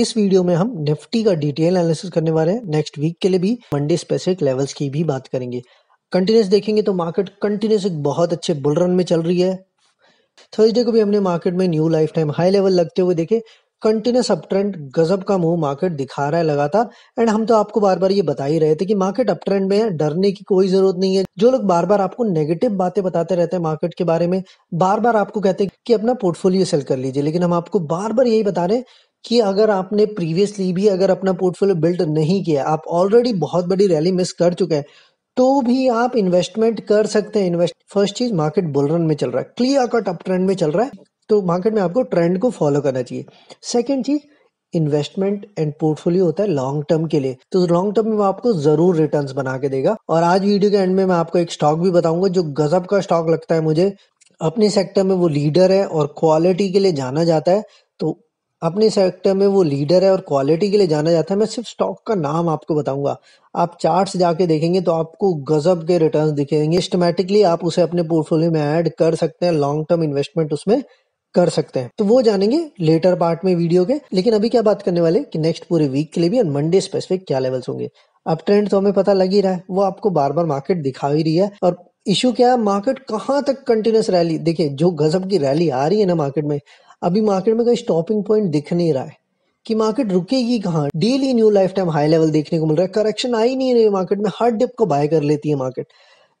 इस वीडियो में हम निफ्टी का डिटेल एनालिसिस करने वाले हैं नेक्स्ट वीक के लिए भी मंडे स्पेसिफिक लेवल्स की भी बात करेंगे कंटिन्यूस देखेंगे तो मार्केट कंटिन्यूस एक बहुत अच्छे बुल रन में चल रही है थर्सडे को भी हमने मार्केट में new lifetime high level लगते हुए देखे कंटिन्यूस अप ट्रेंड गजब का मुंह मार्केट दिखा रहा है लगातार एंड हम तो आपको बार बार ये बता ही रहे थे कि मार्केट अप ट्रेंड में है डरने की कोई जरूरत नहीं है जो लोग बार बार आपको नेगेटिव बातें बताते रहते हैं मार्केट के बारे में बार बार आपको कहते हैं कि अपना पोर्टफोलियो सेल कर लीजिए लेकिन हम आपको बार बार यही बता रहे हैं कि अगर आपने प्रीवियसली भी अगर अपना पोर्टफोलियो बिल्ड नहीं किया आप ऑलरेडी बहुत बड़ी रैली मिस कर चुके हैं तो भी आप इन्वेस्टमेंट कर सकते हैं इन्वेस्ट फर्स्ट चीज मार्केट बुलरन में चल रहा है क्लियर कट अप ट्रेंड में चल रहा है तो मार्केट में आपको ट्रेंड को फॉलो करना चाहिए सेकेंड चीज इन्वेस्टमेंट एंड पोर्टफोलियो होता है लॉन्ग टर्म के लिए तो लॉन्ग टर्म में आपको जरूर रिटर्न्स बना के देगा और आज वीडियो के एंड में मैं आपको एक स्टॉक भी बताऊंगा जो गजब का स्टॉक लगता है मुझे अपने सेक्टर में वो लीडर है और क्वालिटी के लिए जाना जाता है तो अपने सेक्टर में वो लीडर है और क्वालिटी के लिए जाना जाता है मैं सिर्फ स्टॉक का नाम आपको बताऊंगा आप चार्ट्स जाके देखेंगे तो आपको गजब के रिटर्न्स दिखेंगे स्टमेटिकली आप उसे अपने पोर्टफोलियो में ऐड कर सकते हैं लॉन्ग टर्म इन्वेस्टमेंट उसमें कर सकते हैं तो वो जानेंगे लेटर पार्ट में वीडियो के लेकिन अभी क्या बात करने वाले कि नेक्स्ट पूरे वीक के लिए भी और मंडे स्पेसिफिक क्या लेवल्स होंगे अब ट्रेंड तो हमें पता लग ही रहा है वो आपको बार बार मार्केट दिखा ही रही है और इश्यू क्या है मार्केट कहाँ तक कंटिन्यूस रैली देखिए जो गजब की रैली आ रही है ना मार्केट में अभी मार्केट में कोई स्टॉपिंग पॉइंट दिख नहीं रहा है कि मार्केट रुकेगी कहाँ daily new lifetime high level देखने को मिल रहा है करेक्शन आई नहीं रही मार्केट में हर डिप को बाय कर लेती है मार्केट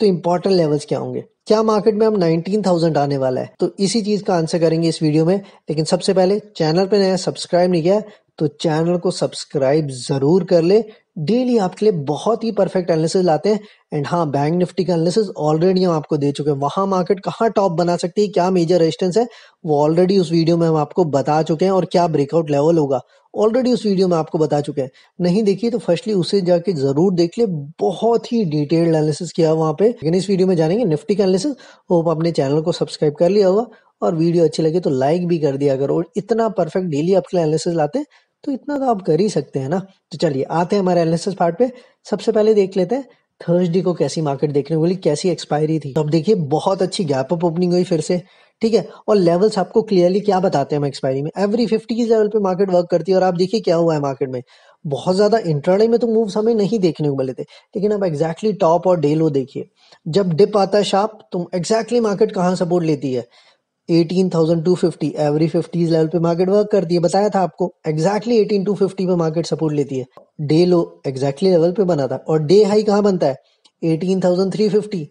तो इंपॉर्टेंट लेवल्स क्या होंगे क्या मार्केट में हम 19,000 आने वाला है तो इसी चीज का आंसर करेंगे इस वीडियो में लेकिन सबसे पहले चैनल पे नया सब्सक्राइब नहीं किया तो चैनल को सब्सक्राइब जरूर कर ले डेली आपके लिए बहुत ही परफेक्ट एनालिसिस लाते हैं एंड हाँ बैंक निफ्टी का एनालिसिस ऑलरेडी हम आपको दे चुके हैं वहां मार्केट कहाँ टॉप बना सकती है क्या मेजर रेजिस्टेंस है वो ऑलरेडी उस वीडियो में हम आपको बता चुके हैं और क्या ब्रेकआउट लेवल होगा ऑलरेडी उस वीडियो में आपको बता चुके हैं नहीं देखिए तो फर्स्टली उसे जाके जरूर देख ले बहुत ही डिटेल्ड एनालिसिस किया वहां पे लेकिन इस वीडियो में जानेंगे निफ्टी का एनालिसिस होप अपने चैनल को सब्सक्राइब कर लिया होगा और वीडियो अच्छी लगे तो लाइक भी कर दिया अगर और इतना परफेक्ट डेली आपके लिए एनालिसिस लाते हैं तो इतना तो आप कर ही सकते हैं ना तो चलिए आते हैं हमारे एनालिसिस पार्ट पे सबसे पहले देख लेते हैं थर्सडे को कैसी मार्केट देखने को मिली कैसी एक्सपायरी थी तो अब देखिए बहुत अच्छी गैप अप ओपनिंग हुई फिर से ठीक है और लेवल्स आपको क्लियरली क्या बताते हैं एक्सपायरी में एवरी फिफ्टी की लेवल पे मार्केट वर्क करती है और आप देखिए क्या हुआ है मार्केट में बहुत ज्यादा इंटरडे में तो मूव हमें नहीं देखने को मिले थे लेकिन अब एक्जैक्टली टॉप और डे लो देखिए जब डिप आता है शार्प तो एग्जैक्टली मार्केट कहाँ सपोर्ट लेती है 18,250 एवरी 50s लेवल पे मार्केट वर्क करती है बताया था आपको एग्जैक्टली exactly 18,250 पे मार्केट सपोर्ट लेती है डे लो एग्जैक्टली लेवल पे बना था और डे हाई कहाँ बनता है 18,350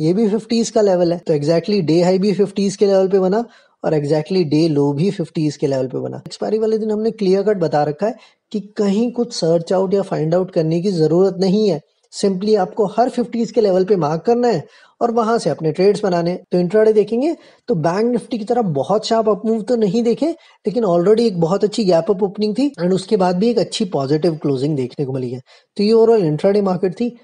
ये भी 50s का लेवल है तो एग्जैक्टली डे हाई भी 50s के लेवल पे बना और एग्जैक्टली डे लो भी 50s के लेवल पे बना एक्सपायरी वाले दिन हमने क्लियर कट बता रखा है कि कहीं कुछ सर्च आउट या फाइंड आउट करने की जरूरत नहीं है सिंपली आपको हर 50s के लेवल पे मार्क करना है और वहां से अपने ट्रेड्स बनाने तो इंट्राडे देखेंगे तो बैंक निफ्टी की तरफ बहुत शार्प अपमूव तो नहीं देखे लेकिन ऑलरेडी एक बहुत अच्छी गैप अप ओपनिंग थी एंड उसके बाद भी एक अच्छी पॉजिटिव क्लोजिंग देखने को मिली है तो ये ओवरऑल इंट्राडे मार्केट थी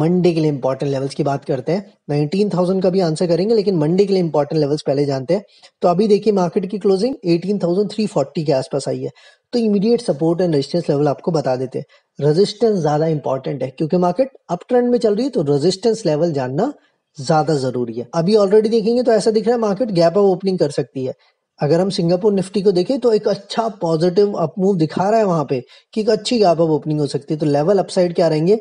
मंडे के लिए इंपॉर्टेंट लेवल्स की बात करते हैं नाइनटीन थाउजेंड का भी आंसर करेंगे लेकिन मंडे के लिए इंपॉर्टेंट लेवल्स पहले जानते हैं तो अभी देखिए मार्केट की closing eighteen thousand three forty के आसपास आई है तो immediate support and resistance level आपको बता देते हैं रेजिस्टेंस ज्यादा इंपॉर्टेंट है क्योंकि मार्केट अप ट्रेंड में चल रही है तो रेजिस्टेंस लेवल जानना ज्यादा जरूरी है अभी ऑलरेडी देखेंगे तो ऐसा दिख रहा है मार्केट गैप अप ओपनिंग कर सकती है अगर हम सिंगापुर निफ्टी को देखें तो एक अच्छा पॉजिटिव अपमूव दिखा रहा है वहां पे कि एक अच्छी गैप अप ओपनिंग हो सकती है तो लेवल अपसाइड क्या रहेंगे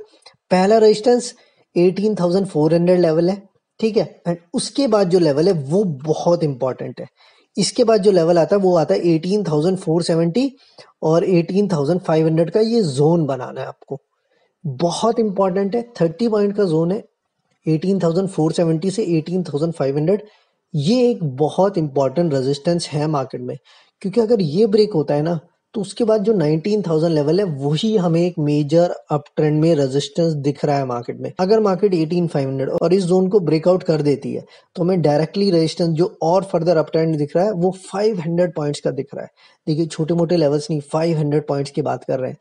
पहला रेजिस्टेंस 18,400 लेवल है ठीक है एंड उसके बाद जो लेवल है वो बहुत इंपॉर्टेंट है इसके बाद जो लेवल आता है वो आता है 18,470 और 18,500 का ये जोन बनाना है आपको बहुत इंपॉर्टेंट है थर्टी पॉइंट का जोन है 18,470 से 18,500 ये एक बहुत इंपॉर्टेंट रेजिस्टेंस है मार्केट में क्योंकि अगर ये ब्रेक होता है ना तो उसके बाद जो 19,000 लेवल है वही हमें एक मेजर अप ट्रेंड में रेजिस्टेंस दिख रहा है मार्केट में अगर मार्केट 18,500 और इस जोन को ब्रेकआउट कर देती है तो हमें डायरेक्टली रेजिस्टेंस जो और फर्दर अप ट्रेंड दिख रहा है वो 500 पॉइंट्स का दिख रहा है देखिए छोटे मोटे लेवल्स नहीं 500 पॉइंट्स की बात कर रहे हैं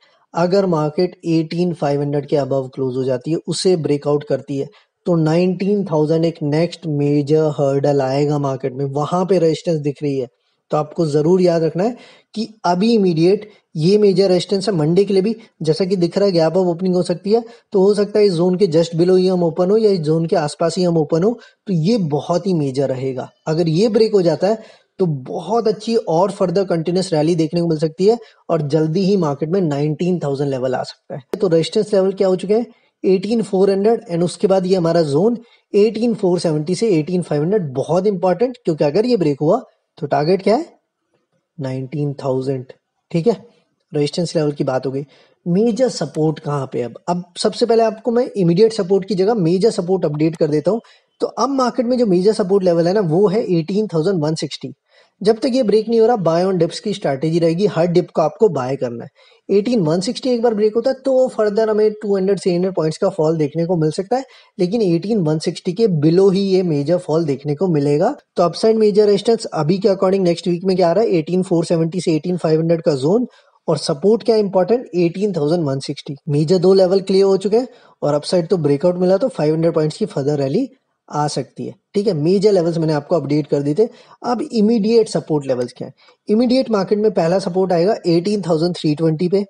अगर मार्केट 18,500 के अबव क्लोज हो जाती है उसे ब्रेकआउट करती है तो 19,000 एक नेक्स्ट मेजर हर्डल आएगा मार्केट में वहां पे रेजिस्टेंस दिख रही है तो आपको जरूर याद रखना है कि अभी इमीडिएट ये मेजर रेजिस्टेंस है मंडे के लिए भी जैसा कि दिख रहा है गैप ऑफ ओपनिंग हो सकती है तो हो सकता है इस जोन के जस्ट बिलो ही हम ओपन हो या इस जोन के आसपास ही हम ओपन हो तो ये बहुत ही मेजर रहेगा अगर ये ब्रेक हो जाता है तो बहुत अच्छी और फर्दर कंटिन्यूस रैली देखने को मिल सकती है और जल्दी ही मार्केट में 19,000 लेवल आ सकता है तो रेजिस्टेंस लेवल क्या हो चुके हैं 18400 एंड उसके बाद ये हमारा जोन 18470 से 18500 बहुत इंपॉर्टेंट क्योंकि अगर ये ब्रेक हुआ तो टारगेट क्या है 19000 ठीक है रेजिस्टेंस लेवल की बात हो गई मेजर सपोर्ट कहाँ पे अब अब सबसे पहले आपको मैं इमीडिएट सपोर्ट की जगह मेजर सपोर्ट अपडेट कर देता हूँ तो अब मार्केट में जो मेजर सपोर्ट लेवल है ना वो है एटीन थाउजेंड वन सिक्सटी जब तक ये ब्रेक नहीं हो रहा बाय ऑन डिप्स की स्ट्रैटेजी रहेगी हर डिप को आपको बाय करना है 18160 एक बार ब्रेक होता है तो फर्दर हमें 200 से 300 पॉइंट्स का फॉल देखने को मिल सकता है लेकिन 18160 के बिलो ही ये मेजर फॉल देखने को मिलेगा तो अपसाइड मेजर रेजिस्टेंस अभी के अकॉर्डिंग नेक्स्ट वीक में क्या आ रहा है 18470 से 18500 का जोन और सपोर्ट क्या important eighteen thousand one sixty major दो लेवल क्लियर हो चुके हैं और अपसाइड तो ब्रेकआउट मिला तो फाइव हंड्रेड पॉइंट्स की फर्दर रैली आ सकती है ठीक है मेजर लेवल्स मैंने आपको अपडेट कर दिए थे अब इमीडिएट सपोर्ट लेवल्स क्या है इमीडिएट मार्केट में पहला सपोर्ट आएगा ट्वेंटी पे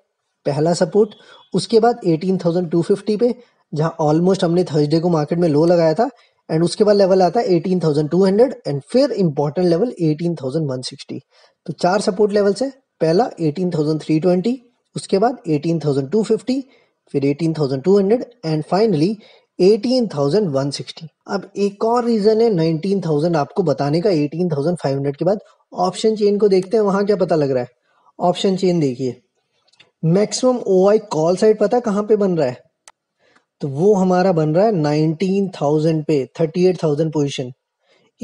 पहला सपोर्ट उसके बाद फिफ्टी पे जहां ऑलमोस्ट हमने थर्सडे को मार्केट में लो लगाया था एंड उसके बाद लेवल आता है हंड्रेड एंड फिर इंपॉर्टेंट लेवल सिक्सटी तो चार सपोर्ट लेवल्स है पहला ट्वेंटी उसके बाद फिफ्टी फिर हंड्रेड एंड फाइनली 18,160 अब एक और रीजन है 19,000 आपको बताने का 18,500 के बाद ऑप्शन चेन को देखते हैं वहां क्या पता लग रहा है ऑप्शन चेन देखिए maximum O I call side पता कहाँ पे बन रहा है तो वो हमारा बन रहा है 19,000 पे 38,000 position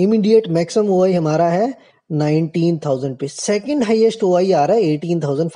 immediate maximum O I हमारा है 19,000 पे सेकंड हाईएस्ट ओ आई आ रहा है 18,500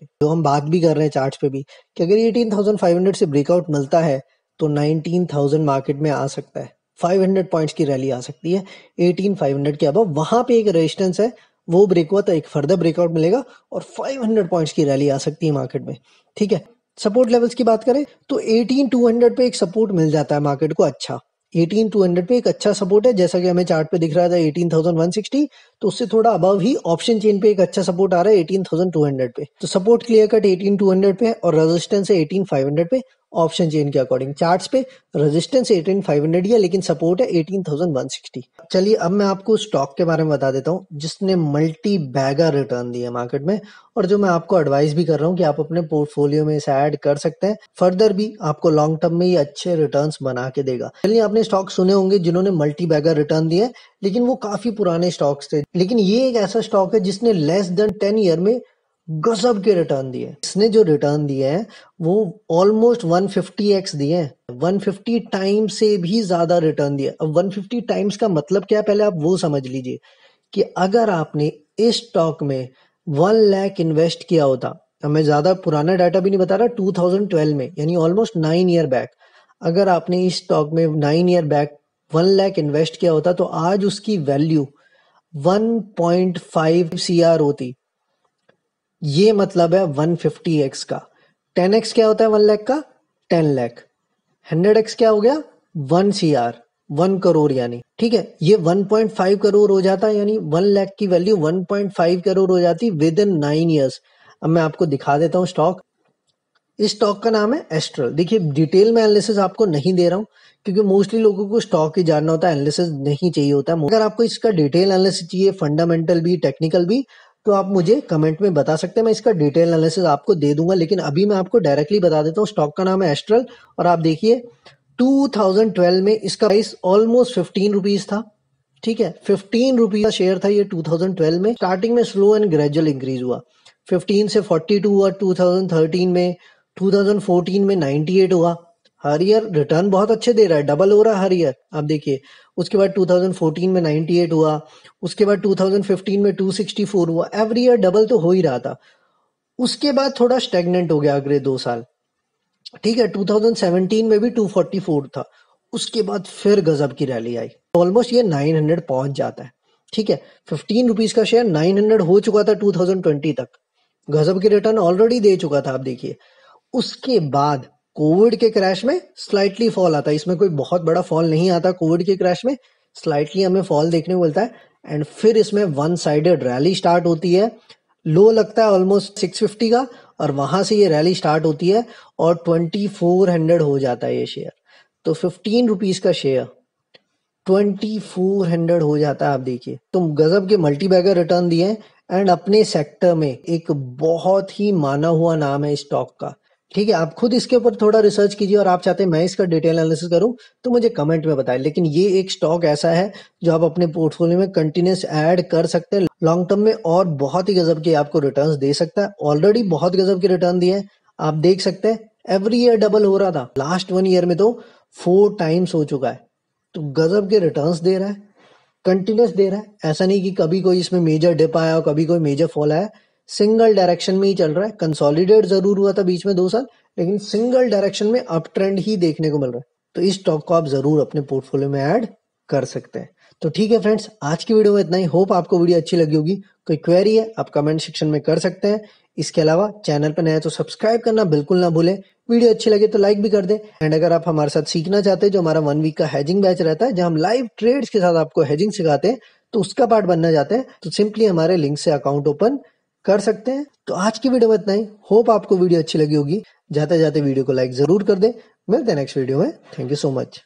पे जो हम बात भी कर रहे हैं चार्ट पे भी कि अगर 18,500 से ब्रेकआउट मिलता है तो 19,000 मार्केट में आ सकता है 500 पॉइंट्स की रैली आ सकती है 18,500 के अब वहां पे एक रेजिस्टेंस है वो ब्रेक हुआ तो एक फर्दर ब्रेकआउट मिलेगा और 500 पॉइंट्स की रैली आ सकती है मार्केट में ठीक है सपोर्ट लेवल्स की बात करें तो 18,200 पे एक सपोर्ट मिल जाता है मार्केट को अच्छा 18,200 पे एक अच्छा सपोर्ट है जैसा कि हमें चार्ट पे दिख रहा था 18,160 तो उससे थोड़ा अबव ही ऑप्शन चेन पे एक अच्छा सपोर्ट आ रहा है 18,200 पे तो सपोर्ट क्लियर कट 18,200 पे और रेजिस्टेंस है 18,500 पे ऑप्शन जी इनके अकॉर्डिंग चार्ट्स पे रेजिस्टेंस 18500 ही है लेकिन सपोर्ट है 18160 चलिए अब मैं आपको स्टॉक के बारे में बता देता हूँ जिसने मल्टी बैगर रिटर्न दी है मार्केट में और जो मैं आपको एडवाइस भी कर रहा हूँ कि आप अपने पोर्टफोलियो में इसे ऐड कर सकते हैं फर्दर भी आपको लॉन्ग टर्म में ये अच्छे रिटर्न बना के देगा चलिए आपने स्टॉक सुने होंगे जिन्होंने मल्टी बैगर रिटर्न दिए लेकिन वो काफी पुराने स्टॉक्स थे लेकिन ये एक ऐसा स्टॉक है जिसने लेस देन टेन ईयर में गजब के रिटर्न दिए इसने जो रिटर्न दिए हैं वो ऑलमोस्ट 150x दिए हैं 150 टाइम से भी ज्यादा रिटर्न दिए अब 150 टाइम्स का मतलब क्या पहले आप वो समझ लीजिए कि अगर आपने इस स्टॉक में वन लैख इन्वेस्ट किया होता मैं ज्यादा पुराना डाटा भी नहीं बता रहा 2012 में यानी ऑलमोस्ट नाइन ईयर बैक अगर आपने इस स्टॉक में nine year back one lakh invest किया होता तो आज उसकी value 1.5 point five C R होती ये मतलब है एक्स का एक्स क्या होता है वन लैख का लैख हंड्रेड एक्स क्या हो गया सी आर वन करोड़ यानी ठीक है ये फाइव करोड़ हो जाता है यानी वन लैख की वैल्यू फाइव करोड़ हो जाती विद इन नाइन ईयर्स अब मैं आपको दिखा देता हूँ स्टॉक इस स्टॉक का नाम है एस्ट्रल देखिए डिटेल में एनालिसिस आपको नहीं दे रहा हूं क्योंकि मोस्टली लोगों को स्टॉक ही जानना होता है एनालिसिस नहीं चाहिए होता है अगर आपको इसका डिटेल एनालिसिस चाहिए फंडामेंटल भी टेक्निकल भी तो आप मुझे कमेंट में बता सकते हैं मैं इसका डिटेल एनालिसिस आपको दे दूंगा लेकिन अभी मैं आपको डायरेक्टली बता देता हूँ स्टॉक का नाम है एस्ट्रल और आप देखिए 2012 में इसका प्राइस ऑलमोस्ट फिफ्टीन रुपीज था ठीक है फिफ्टीन रुपीज का शेयर था ये 2012 में स्टार्टिंग में स्लो एंड ग्रेजुअल इंक्रीज हुआ 15 से 42 हुआ 2013 में 2014 में 98 हुआ हरियर रिटर्न बहुत अच्छे दे रहा है डबल हो रहा है हरियर आप देखिए उसके बाद 2014 में 98 हुआ उसके बाद 2015 में 264 हुआ एवरी ईयर डबल तो हो ही रहा था उसके बाद थोड़ा स्टेगनेंट हो गया अगले दो साल ठीक है 2017 में भी 244 था उसके बाद फिर गजब की रैली आई ऑलमोस्ट ये 900 पहुंच जाता है ठीक है फिफ्टीन रुपीज का शेयर 900 हो चुका था 2020 तक गजब की रिटर्न ऑलरेडी दे चुका था आप देखिए उसके बाद कोविड के क्रैश में स्लाइटली फॉल आता है इसमें कोई बहुत बड़ा फॉल नहीं आता कोविड के क्रैश में स्लाइटली हमें फॉल देखने को मिलता है एंड फिर इसमें वन साइडेड रैली स्टार्ट होती है लो लगता है ऑलमोस्ट सिक्स फिफ्टी का और वहां से ये रैली स्टार्ट होती है और ट्वेंटी फोर हंड्रेड हो जाता है ये शेयर तो फिफ्टीन रुपीज का शेयर ट्वेंटी फोर हंड्रेड हो जाता है आप देखिए तुम तो गजब के मल्टी बैगर रिटर्न दिए एंड अपने सेक्टर में एक बहुत ही माना हुआ नाम है स्टॉक का ठीक है आप खुद इसके ऊपर थोड़ा रिसर्च कीजिए और आप चाहते हैं मैं इसका डिटेल एनालिसिस करूं तो मुझे कमेंट में बताएं लेकिन ये एक स्टॉक ऐसा है जो आप अपने पोर्टफोलियो में कंटिन्यूस ऐड कर सकते हैं लॉन्ग टर्म में और बहुत ही गजब के आपको रिटर्न दे सकता है ऑलरेडी बहुत गजब के रिटर्न दिए हैं आप देख सकते हैं एवरी ईयर डबल हो रहा था लास्ट वन ईयर में तो फोर टाइम्स हो चुका है तो गजब के रिटर्न दे रहा है कंटिन्यूस दे रहा है ऐसा नहीं कि कभी कोई इसमें मेजर डिप आया और कभी कोई मेजर फॉल आया सिंगल डायरेक्शन में ही चल रहा है कंसोलिडेट जरूर हुआ था बीच में दो साल लेकिन सिंगल डायरेक्शन में अप ट्रेंड ही देखने को मिल रहा है तो इस स्टॉक को आप जरूर अपने पोर्टफोलियो में ऐड कर सकते हैं तो ठीक है फ्रेंड्स आज की वीडियो में इतना ही होप आपको वीडियो अच्छी लगी होगी कोई क्वेरी है आप कमेंट सेक्शन में कर सकते हैं इसके अलावा चैनल पर नया तो सब्सक्राइब करना बिल्कुल ना भूलें वीडियो अच्छी लगे तो लाइक भी कर दे एंड अगर आप हमारे साथ सीखना चाहते हैं जो हमारा वन वीक का हैजिंग बैच रहता है जहां हम लाइव ट्रेड्स के साथ आपको हैजिंग सिखाते हैं तो उसका पार्ट बनना चाहते हैं तो सिंपली हमारे लिंक से अकाउंट ओपन कर सकते हैं तो आज की वीडियो में इतना ही होप आपको वीडियो अच्छी लगी होगी जाते जाते वीडियो को लाइक जरूर कर दें मिलते हैं नेक्स्ट वीडियो में थैंक यू सो मच